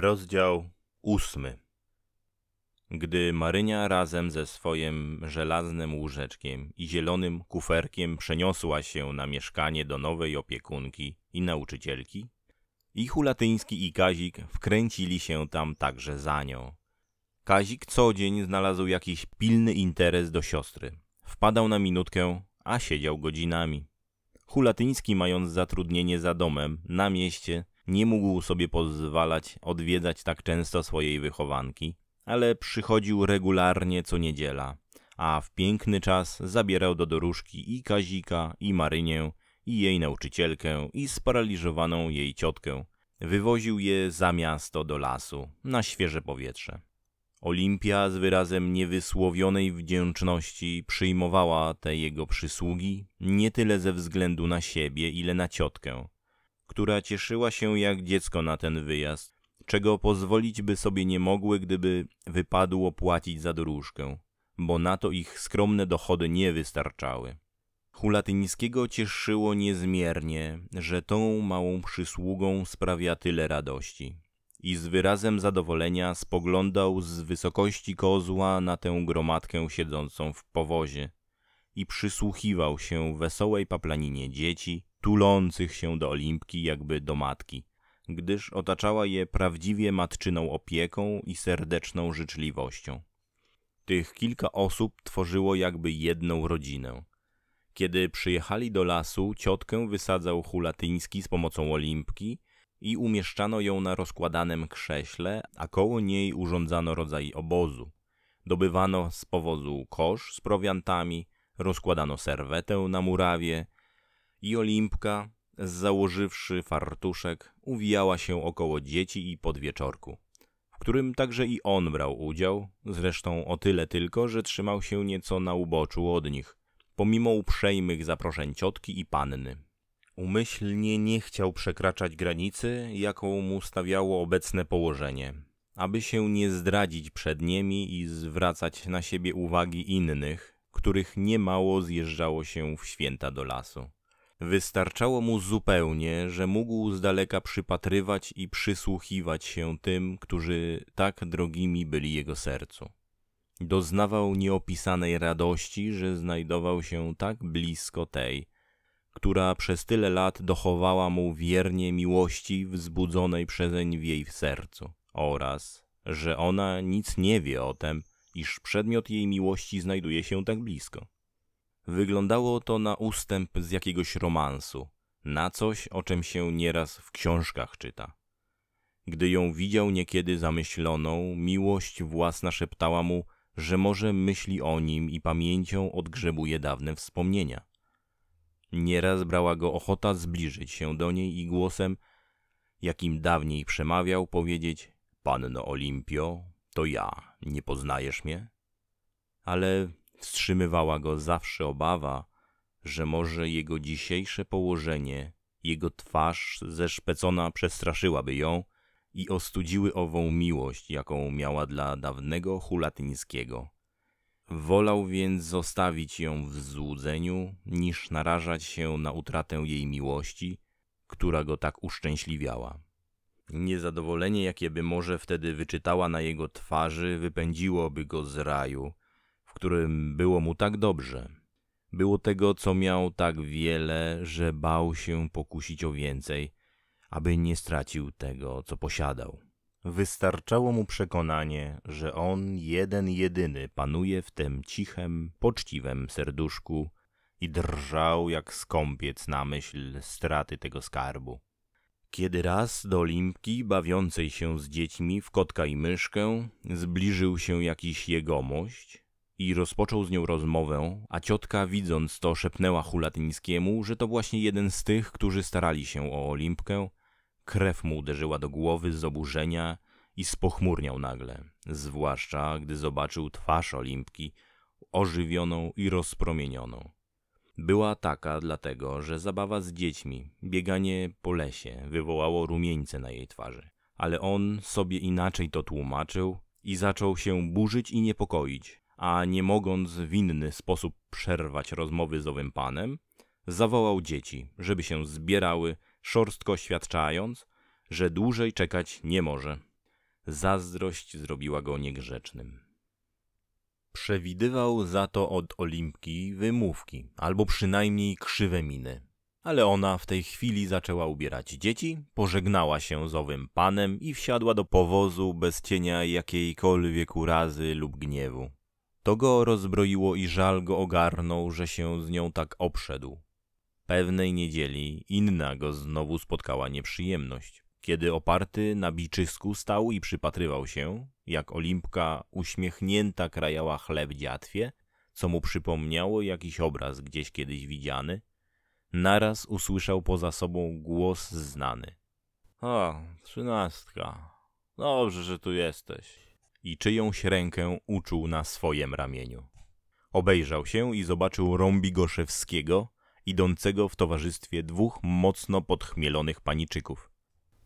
Rozdział ósmy. Gdy Marynia razem ze swoim żelaznym łóżeczkiem i zielonym kuferkiem przeniosła się na mieszkanie do nowej opiekunki i nauczycielki, i Hulatyński i Kazik wkręcili się tam także za nią. Kazik co dzień znalazł jakiś pilny interes do siostry. Wpadał na minutkę, a siedział godzinami. Hulatyński, mając zatrudnienie za domem, na mieście, nie mógł sobie pozwalać odwiedzać tak często swojej wychowanki, ale przychodził regularnie co niedziela, a w piękny czas zabierał do doróżki i Kazika, i Marynię, i jej nauczycielkę, i sparaliżowaną jej ciotkę. Wywoził je za miasto do lasu, na świeże powietrze. Olimpia z wyrazem niewysłowionej wdzięczności przyjmowała te jego przysługi nie tyle ze względu na siebie, ile na ciotkę, która cieszyła się jak dziecko na ten wyjazd, czego pozwolić by sobie nie mogły, gdyby wypadło płacić za dróżkę, bo na to ich skromne dochody nie wystarczały. Hulatyńskiego cieszyło niezmiernie, że tą małą przysługą sprawia tyle radości. I z wyrazem zadowolenia spoglądał z wysokości kozła na tę gromadkę siedzącą w powozie i przysłuchiwał się wesołej paplaninie dzieci, tulących się do Olimpki jakby do matki, gdyż otaczała je prawdziwie matczyną opieką i serdeczną życzliwością. Tych kilka osób tworzyło jakby jedną rodzinę. Kiedy przyjechali do lasu, ciotkę wysadzał Hulatyński z pomocą Olimpki i umieszczano ją na rozkładanym krześle, a koło niej urządzano rodzaj obozu. Dobywano z powozu kosz z prowiantami, rozkładano serwetę na murawie, i Olimpka, założywszy fartuszek, uwijała się około dzieci i podwieczorku, w którym także i on brał udział, zresztą o tyle tylko, że trzymał się nieco na uboczu od nich, pomimo uprzejmych zaproszeń ciotki i panny. Umyślnie nie chciał przekraczać granicy, jaką mu stawiało obecne położenie, aby się nie zdradzić przed nimi i zwracać na siebie uwagi innych, których niemało zjeżdżało się w święta do lasu. Wystarczało mu zupełnie, że mógł z daleka przypatrywać i przysłuchiwać się tym, którzy tak drogimi byli jego sercu. Doznawał nieopisanej radości, że znajdował się tak blisko tej, która przez tyle lat dochowała mu wiernie miłości wzbudzonej przezeń w jej w sercu, oraz że ona nic nie wie o tem, iż przedmiot jej miłości znajduje się tak blisko. Wyglądało to na ustęp z jakiegoś romansu, na coś, o czym się nieraz w książkach czyta. Gdy ją widział niekiedy zamyśloną, miłość własna szeptała mu, że może myśli o nim i pamięcią odgrzebuje dawne wspomnienia. Nieraz brała go ochota zbliżyć się do niej i głosem, jakim dawniej przemawiał, powiedzieć: Panno Olimpio, to ja, nie poznajesz mnie? Ale Wstrzymywała go zawsze obawa, że może jego dzisiejsze położenie, jego twarz zeszpecona przestraszyłaby ją i ostudziły ową miłość, jaką miała dla dawnego Hulatyńskiego. Wolał więc zostawić ją w złudzeniu, niż narażać się na utratę jej miłości, która go tak uszczęśliwiała. Niezadowolenie, jakie by może wtedy wyczytała na jego twarzy, wypędziłoby go z raju – którym było mu tak dobrze. Było tego, co miał tak wiele, że bał się pokusić o więcej, aby nie stracił tego, co posiadał. Wystarczało mu przekonanie, że on jeden jedyny panuje w tym cichem, poczciwym serduszku i drżał jak skąpiec na myśl straty tego skarbu. Kiedy raz do Limpki, bawiącej się z dziećmi w kotka i myszkę, zbliżył się jakiś jegomość, i rozpoczął z nią rozmowę, a ciotka widząc to szepnęła Hulatyńskiemu, że to właśnie jeden z tych, którzy starali się o Olimpkę. Krew mu uderzyła do głowy z oburzenia i spochmurniał nagle, zwłaszcza gdy zobaczył twarz Olimpki, ożywioną i rozpromienioną. Była taka dlatego, że zabawa z dziećmi, bieganie po lesie wywołało rumieńce na jej twarzy. Ale on sobie inaczej to tłumaczył i zaczął się burzyć i niepokoić, a nie mogąc w inny sposób przerwać rozmowy z owym panem, zawołał dzieci, żeby się zbierały, szorstko świadczając, że dłużej czekać nie może. Zazdrość zrobiła go niegrzecznym. Przewidywał za to od Olimpki wymówki, albo przynajmniej krzywe miny. Ale ona w tej chwili zaczęła ubierać dzieci, pożegnała się z owym panem i wsiadła do powozu bez cienia jakiejkolwiek urazy lub gniewu. To go rozbroiło i żal go ogarnął, że się z nią tak obszedł. Pewnej niedzieli inna go znowu spotkała nieprzyjemność. Kiedy oparty na biczysku stał i przypatrywał się, jak Olimpka uśmiechnięta krajała chleb dziatwie, co mu przypomniało jakiś obraz gdzieś kiedyś widziany, naraz usłyszał poza sobą głos znany. O, trzynastka. Dobrze, że tu jesteś i czyjąś rękę uczuł na swojem ramieniu. Obejrzał się i zobaczył Rąbigoszewskiego, idącego w towarzystwie dwóch mocno podchmielonych paniczyków.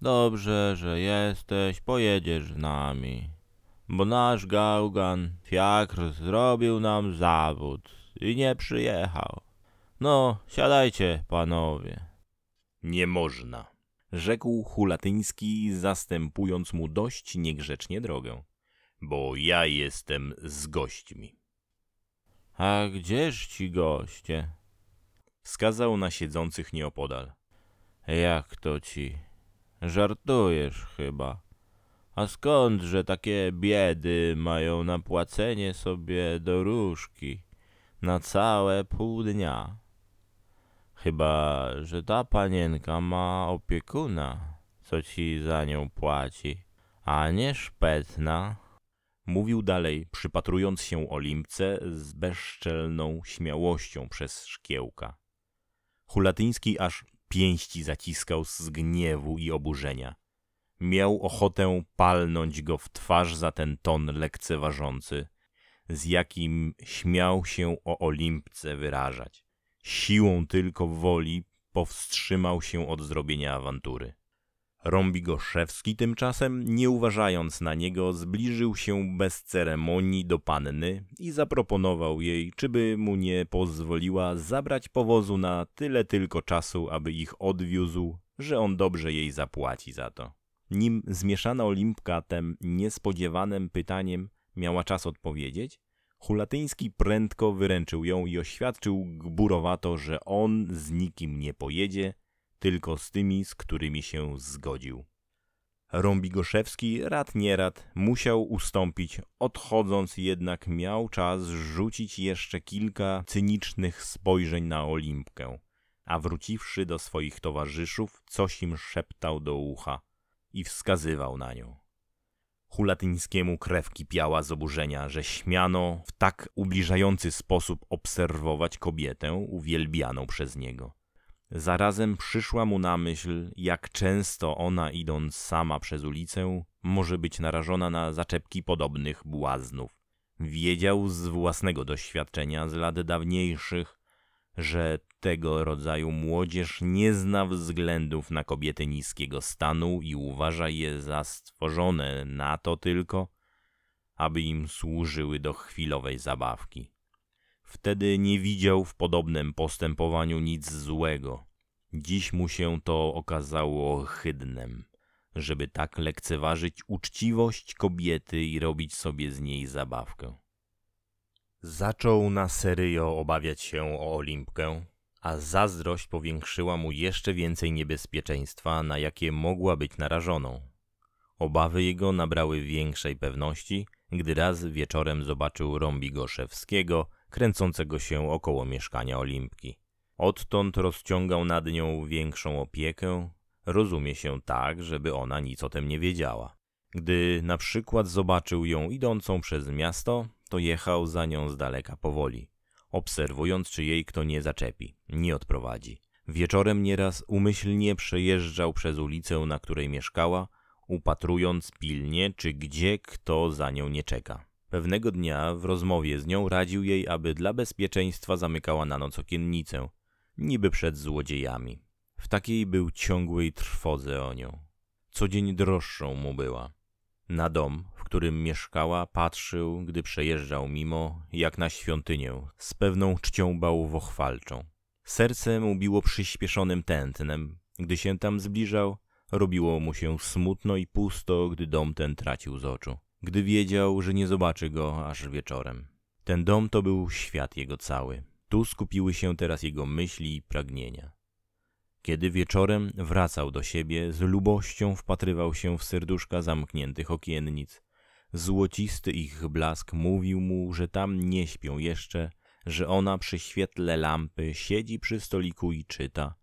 Dobrze, że jesteś, pojedziesz z nami, bo nasz gałgan fiakr zrobił nam zawód i nie przyjechał. No, siadajcie, panowie. Nie można, rzekł Hulatyński, zastępując mu dość niegrzecznie drogę bo ja jestem z gośćmi. A gdzież ci goście? Wskazał na siedzących nieopodal. Jak to ci? Żartujesz chyba. A skądże takie biedy mają na płacenie sobie doróżki na całe pół dnia? Chyba, że ta panienka ma opiekuna, co ci za nią płaci, a nie szpetna Mówił dalej, przypatrując się Olimpce z bezczelną śmiałością przez szkiełka. Hulatyński aż pięści zaciskał z gniewu i oburzenia. Miał ochotę palnąć go w twarz za ten ton lekceważący, z jakim śmiał się o Olimpce wyrażać. Siłą tylko woli powstrzymał się od zrobienia awantury. Rąbigoszewski tymczasem, nie uważając na niego, zbliżył się bez ceremonii do panny i zaproponował jej, czyby mu nie pozwoliła zabrać powozu na tyle tylko czasu, aby ich odwiózł, że on dobrze jej zapłaci za to. Nim zmieszana Olimpka tem niespodziewanym pytaniem miała czas odpowiedzieć, Hulatyński prędko wyręczył ją i oświadczył gburowato, że on z nikim nie pojedzie – tylko z tymi, z którymi się zgodził. Rąbigoszewski rad nierad musiał ustąpić, odchodząc jednak miał czas rzucić jeszcze kilka cynicznych spojrzeń na Olimpkę, a wróciwszy do swoich towarzyszów, coś im szeptał do ucha i wskazywał na nią. Hulatyńskiemu krew kipiała z oburzenia, że śmiano w tak ubliżający sposób obserwować kobietę uwielbianą przez niego. Zarazem przyszła mu na myśl, jak często ona, idąc sama przez ulicę, może być narażona na zaczepki podobnych błaznów. Wiedział z własnego doświadczenia z lat dawniejszych, że tego rodzaju młodzież nie zna względów na kobiety niskiego stanu i uważa je za stworzone na to tylko, aby im służyły do chwilowej zabawki. Wtedy nie widział w podobnym postępowaniu nic złego. Dziś mu się to okazało chydnem. Żeby tak lekceważyć uczciwość kobiety i robić sobie z niej zabawkę. Zaczął na serio obawiać się o Olimpkę, a zazdrość powiększyła mu jeszcze więcej niebezpieczeństwa, na jakie mogła być narażoną. Obawy jego nabrały większej pewności, gdy raz wieczorem zobaczył Szewskiego kręcącego się około mieszkania Olimpki. Odtąd rozciągał nad nią większą opiekę, rozumie się tak, żeby ona nic o tym nie wiedziała. Gdy na przykład zobaczył ją idącą przez miasto, to jechał za nią z daleka powoli, obserwując, czy jej kto nie zaczepi, nie odprowadzi. Wieczorem nieraz umyślnie przejeżdżał przez ulicę, na której mieszkała, upatrując pilnie, czy gdzie kto za nią nie czeka. Pewnego dnia w rozmowie z nią radził jej, aby dla bezpieczeństwa zamykała na noc okiennicę, niby przed złodziejami. W takiej był ciągłej trwodze o nią. Co dzień droższą mu była. Na dom, w którym mieszkała, patrzył, gdy przejeżdżał mimo, jak na świątynię, z pewną czcią bałwochwalczą. Serce mu biło przyspieszonym tętnem. Gdy się tam zbliżał, robiło mu się smutno i pusto, gdy dom ten tracił z oczu gdy wiedział, że nie zobaczy go aż wieczorem. Ten dom to był świat jego cały. Tu skupiły się teraz jego myśli i pragnienia. Kiedy wieczorem wracał do siebie, z lubością wpatrywał się w serduszka zamkniętych okiennic. Złocisty ich blask mówił mu, że tam nie śpią jeszcze, że ona przy świetle lampy siedzi przy stoliku i czyta,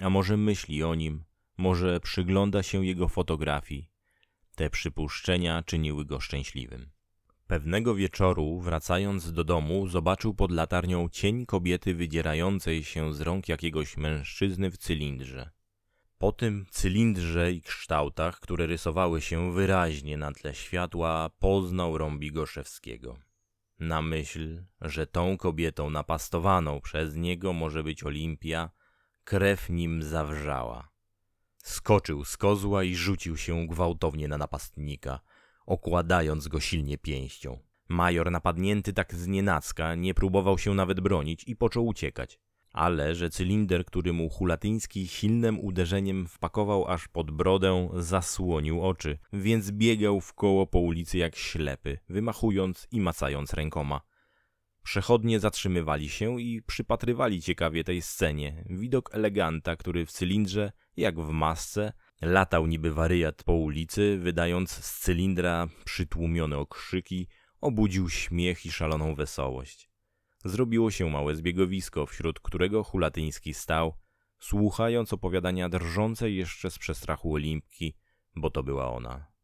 a może myśli o nim, może przygląda się jego fotografii, te przypuszczenia czyniły go szczęśliwym. Pewnego wieczoru, wracając do domu, zobaczył pod latarnią cień kobiety wydzierającej się z rąk jakiegoś mężczyzny w cylindrze. Po tym cylindrze i kształtach, które rysowały się wyraźnie na tle światła, poznał Rąbigoszewskiego. Na myśl, że tą kobietą napastowaną przez niego może być Olimpia, krew nim zawrzała. Skoczył z kozła i rzucił się gwałtownie na napastnika, okładając go silnie pięścią. Major napadnięty tak znienacka nie próbował się nawet bronić i począł uciekać. Ale że cylinder, który mu Hulatyński silnym uderzeniem wpakował aż pod brodę, zasłonił oczy, więc biegał w koło po ulicy jak ślepy, wymachując i macając rękoma. Przechodnie zatrzymywali się i przypatrywali ciekawie tej scenie. Widok eleganta, który w cylindrze, jak w masce, latał niby wariat po ulicy, wydając z cylindra przytłumione okrzyki, obudził śmiech i szaloną wesołość. Zrobiło się małe zbiegowisko, wśród którego Hulatyński stał, słuchając opowiadania drżącej jeszcze z przestrachu Olimpki, bo to była ona.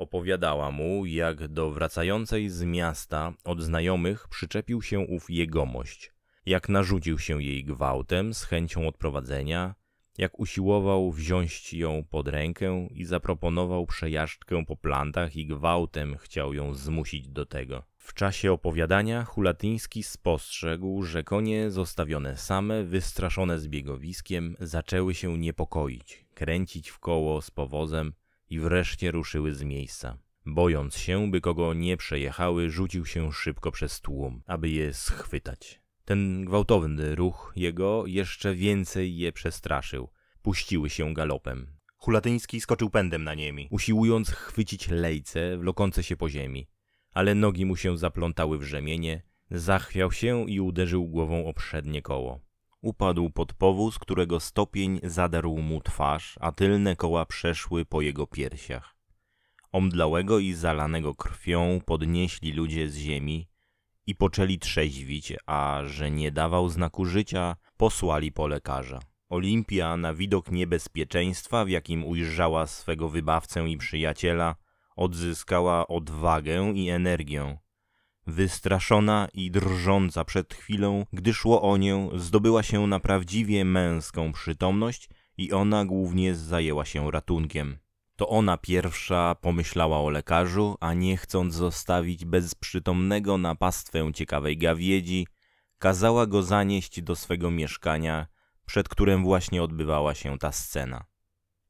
Opowiadała mu, jak do wracającej z miasta od znajomych przyczepił się ów jegomość, jak narzucił się jej gwałtem z chęcią odprowadzenia, jak usiłował wziąć ją pod rękę i zaproponował przejażdżkę po plantach i gwałtem chciał ją zmusić do tego. W czasie opowiadania Hulatyński spostrzegł, że konie zostawione same, wystraszone zbiegowiskiem, zaczęły się niepokoić, kręcić w koło z powozem, i wreszcie ruszyły z miejsca. Bojąc się, by kogo nie przejechały, rzucił się szybko przez tłum, aby je schwytać. Ten gwałtowny ruch jego jeszcze więcej je przestraszył. Puściły się galopem. Hulatyński skoczył pędem na niemi, usiłując chwycić lejce wlokące się po ziemi. Ale nogi mu się zaplątały w rzemienie, zachwiał się i uderzył głową o przednie koło. Upadł pod powóz, którego stopień zadarł mu twarz, a tylne koła przeszły po jego piersiach. Omdlałego i zalanego krwią podnieśli ludzie z ziemi i poczęli trzeźwić, a że nie dawał znaku życia, posłali po lekarza. Olimpia na widok niebezpieczeństwa, w jakim ujrzała swego wybawcę i przyjaciela, odzyskała odwagę i energię. Wystraszona i drżąca przed chwilą, gdy szło o nią, zdobyła się na prawdziwie męską przytomność i ona głównie zajęła się ratunkiem. To ona pierwsza pomyślała o lekarzu, a nie chcąc zostawić bezprzytomnego na pastwę ciekawej gawiedzi, kazała go zanieść do swego mieszkania, przed którym właśnie odbywała się ta scena.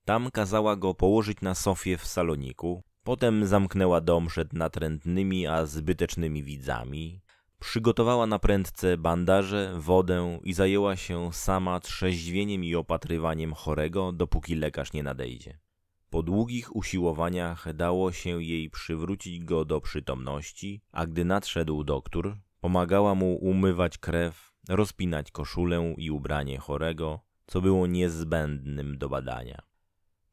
Tam kazała go położyć na sofie w saloniku, Potem zamknęła dom przed natrętnymi, a zbytecznymi widzami. Przygotowała na prędce bandaże, wodę i zajęła się sama trzeźwieniem i opatrywaniem chorego, dopóki lekarz nie nadejdzie. Po długich usiłowaniach dało się jej przywrócić go do przytomności, a gdy nadszedł doktor, pomagała mu umywać krew, rozpinać koszulę i ubranie chorego, co było niezbędnym do badania.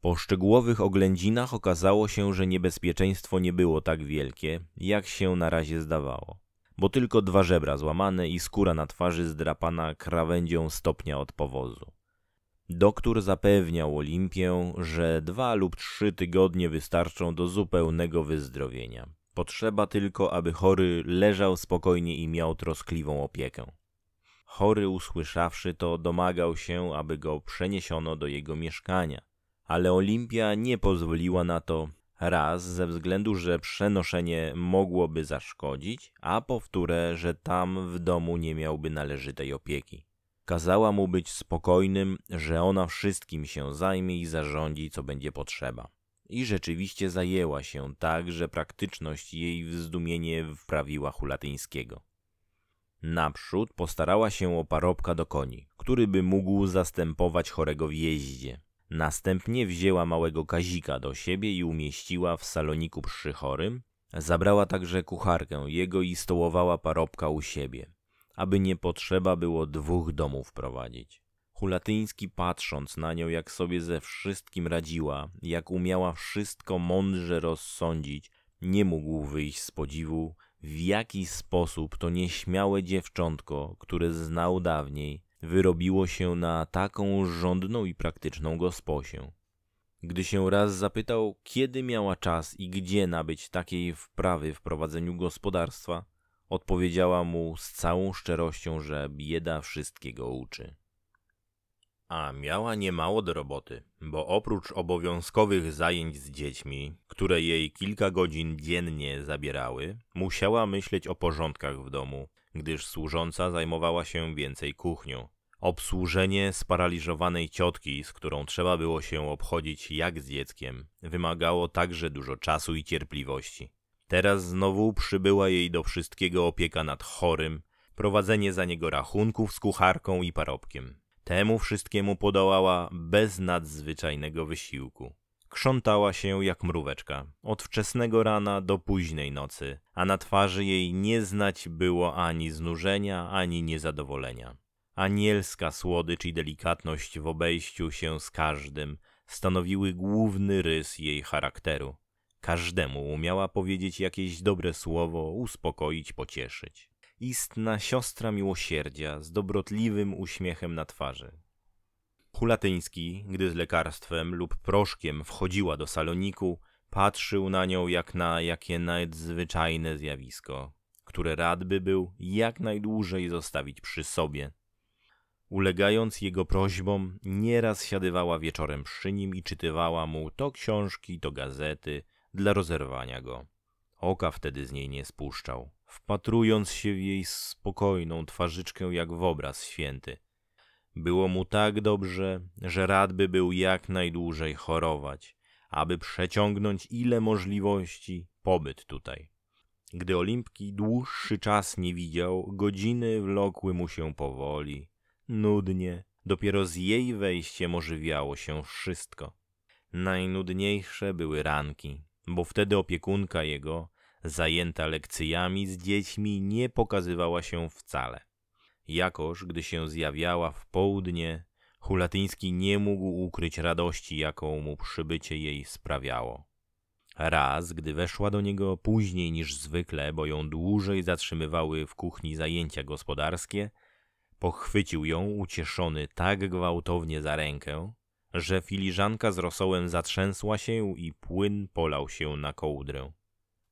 Po szczegółowych oględzinach okazało się, że niebezpieczeństwo nie było tak wielkie, jak się na razie zdawało, bo tylko dwa żebra złamane i skóra na twarzy zdrapana krawędzią stopnia od powozu. Doktor zapewniał Olimpię, że dwa lub trzy tygodnie wystarczą do zupełnego wyzdrowienia. Potrzeba tylko, aby chory leżał spokojnie i miał troskliwą opiekę. Chory, usłyszawszy to, domagał się, aby go przeniesiono do jego mieszkania, ale Olimpia nie pozwoliła na to raz ze względu, że przenoszenie mogłoby zaszkodzić, a powtórę, że tam w domu nie miałby należytej opieki. Kazała mu być spokojnym, że ona wszystkim się zajmie i zarządzi, co będzie potrzeba. I rzeczywiście zajęła się tak, że praktyczność jej w zdumienie wprawiła Hulatyńskiego. Naprzód postarała się o parobka do koni, który by mógł zastępować chorego w jeździe, Następnie wzięła małego Kazika do siebie i umieściła w saloniku przy chorym. Zabrała także kucharkę jego i stołowała parobka u siebie, aby nie potrzeba było dwóch domów prowadzić. Hulatyński patrząc na nią, jak sobie ze wszystkim radziła, jak umiała wszystko mądrze rozsądzić, nie mógł wyjść z podziwu, w jaki sposób to nieśmiałe dziewczątko, które znał dawniej, wyrobiło się na taką rządną i praktyczną gosposię. Gdy się raz zapytał, kiedy miała czas i gdzie nabyć takiej wprawy w prowadzeniu gospodarstwa, odpowiedziała mu z całą szczerością, że bieda wszystkiego uczy. A miała niemało do roboty, bo oprócz obowiązkowych zajęć z dziećmi, które jej kilka godzin dziennie zabierały, musiała myśleć o porządkach w domu, gdyż służąca zajmowała się więcej kuchnią. Obsłużenie sparaliżowanej ciotki, z którą trzeba było się obchodzić jak z dzieckiem, wymagało także dużo czasu i cierpliwości. Teraz znowu przybyła jej do wszystkiego opieka nad chorym, prowadzenie za niego rachunków z kucharką i parobkiem. Temu wszystkiemu podołała bez nadzwyczajnego wysiłku krzątała się jak mróweczka, od wczesnego rana do późnej nocy, a na twarzy jej nie znać było ani znużenia, ani niezadowolenia. Anielska słodycz i delikatność w obejściu się z każdym stanowiły główny rys jej charakteru. Każdemu umiała powiedzieć jakieś dobre słowo, uspokoić, pocieszyć. Istna siostra miłosierdzia z dobrotliwym uśmiechem na twarzy, Hulatyński, gdy z lekarstwem lub proszkiem wchodziła do saloniku, patrzył na nią jak na jakie nadzwyczajne zjawisko, które radby był jak najdłużej zostawić przy sobie. Ulegając jego prośbom, nieraz siadywała wieczorem przy nim i czytywała mu to książki, to gazety, dla rozerwania go. Oka wtedy z niej nie spuszczał, wpatrując się w jej spokojną twarzyczkę jak w obraz święty – było mu tak dobrze, że radby był jak najdłużej chorować, aby przeciągnąć ile możliwości pobyt tutaj. Gdy Olimpki dłuższy czas nie widział, godziny wlokły mu się powoli, nudnie, dopiero z jej wejściem ożywiało się wszystko. Najnudniejsze były ranki, bo wtedy opiekunka jego, zajęta lekcjami z dziećmi, nie pokazywała się wcale. Jakoż, gdy się zjawiała w południe, Hulatyński nie mógł ukryć radości, jaką mu przybycie jej sprawiało. Raz, gdy weszła do niego później niż zwykle, bo ją dłużej zatrzymywały w kuchni zajęcia gospodarskie, pochwycił ją ucieszony tak gwałtownie za rękę, że filiżanka z rosołem zatrzęsła się i płyn polał się na kołdrę.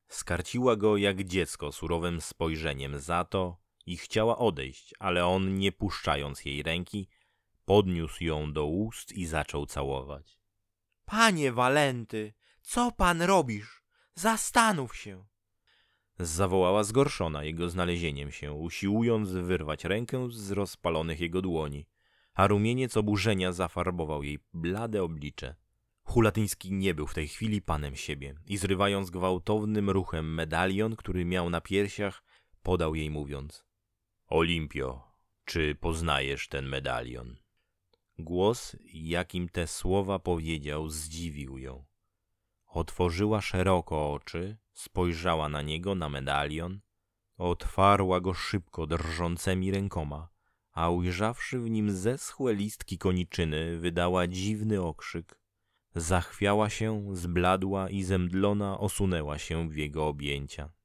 Skarciła go jak dziecko surowym spojrzeniem za to, i chciała odejść, ale on, nie puszczając jej ręki, podniósł ją do ust i zaczął całować. Panie Walenty, co pan robisz? Zastanów się. Zawołała zgorszona jego znalezieniem się, usiłując wyrwać rękę z rozpalonych jego dłoni, a rumieniec oburzenia zafarbował jej blade oblicze. Hulatyński nie był w tej chwili panem siebie i zrywając gwałtownym ruchem medalion, który miał na piersiach, podał jej mówiąc Olimpio, czy poznajesz ten medalion? Głos, jakim te słowa powiedział, zdziwił ją. Otworzyła szeroko oczy, spojrzała na niego, na medalion. Otwarła go szybko, drżącymi rękoma, a ujrzawszy w nim zeschłe listki koniczyny, wydała dziwny okrzyk. Zachwiała się, zbladła i zemdlona osunęła się w jego objęcia.